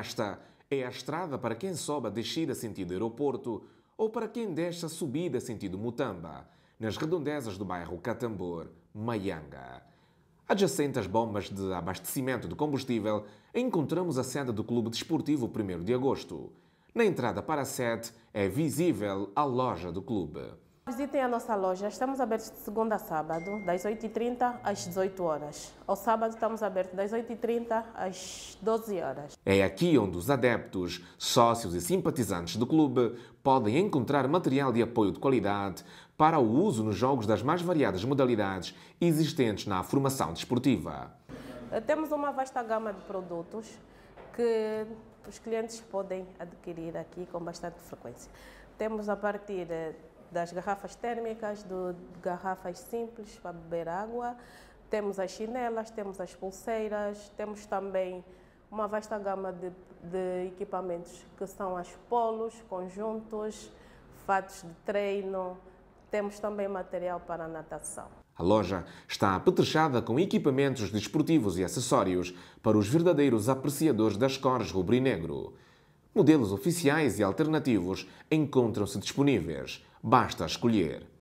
Esta é a estrada para quem sobe a descida sentido aeroporto ou para quem desce a subida sentido Mutamba, nas redondezas do bairro Catambor, Maianga. Adjacente às bombas de abastecimento de combustível, encontramos a sede do Clube Desportivo 1 de Agosto. Na entrada para a sede é visível a loja do clube. Visitem a nossa loja. Estamos abertos de segunda a sábado, das 8h30 às 18 horas. Ao sábado estamos abertos das 8h30 às 12 horas. É aqui onde os adeptos, sócios e simpatizantes do clube podem encontrar material de apoio de qualidade para o uso nos jogos das mais variadas modalidades existentes na formação desportiva. Eh, temos uma vasta gama de produtos que os clientes podem adquirir aqui com bastante frequência. Temos a partir eh, das garrafas térmicas, do, de garrafas simples para beber água. Temos as chinelas, temos as pulseiras, temos também uma vasta gama de, de equipamentos que são as polos, conjuntos, fatos de treino. Temos também material para natação. A loja está apetrechada com equipamentos desportivos e acessórios para os verdadeiros apreciadores das cores rubro-negro. Modelos oficiais e alternativos encontram-se disponíveis. Basta escolher